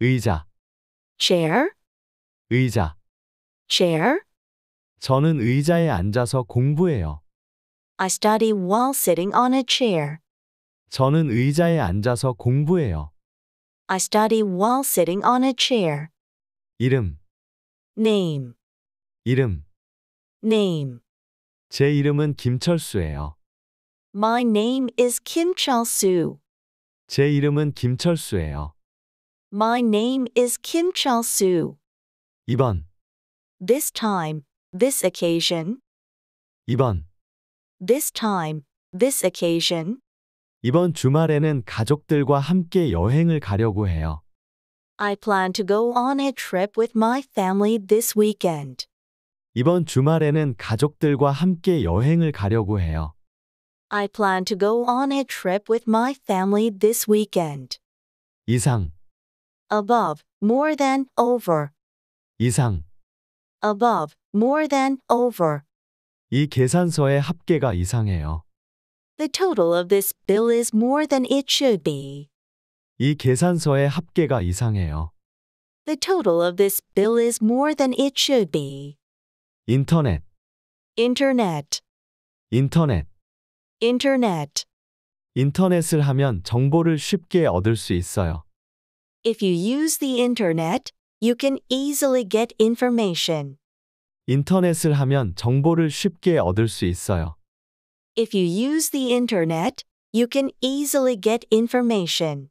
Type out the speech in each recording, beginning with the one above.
의자 chair 의자 chair 저는 의자에 앉아서 공부해요. I study while sitting on a chair. 저는 의자에 앉아서 공부해요. I study while sitting on a chair. 이름 name 이름 name 제 이름은 김철수예요. My name is Kim Chul Soo. 제 이름은 김철수예요. My name is Kim Chul Soo. 2번, This time, this occasion, 2번. this time, this occasion, 이번 주말에는 가족들과 함께 여행을 가려고 해요. I plan to go on a trip with my family this weekend. 이번 주말에는 가족들과 함께 여행을 가려고 해요. I plan to go on a trip with my family this weekend. 이상 above, more than, over. 이상. above, more than, over. 이 계산서의 합계가 이상해요. The total of this bill is more than it should be. 이 계산서의 합계가 이상해요. The total of this bill is more than it should be. 인터넷. Internet. 인터넷. Internet. 인터넷을 하면 정보를 쉽게 얻을 수 있어요 if you use the internet, you can easily get information. 인터넷을 하면 정보를 쉽게 얻을 수 있어요. If you use the internet, you can easily get information.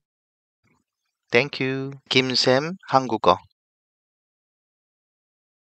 Thank you. Kim Sam, 한국어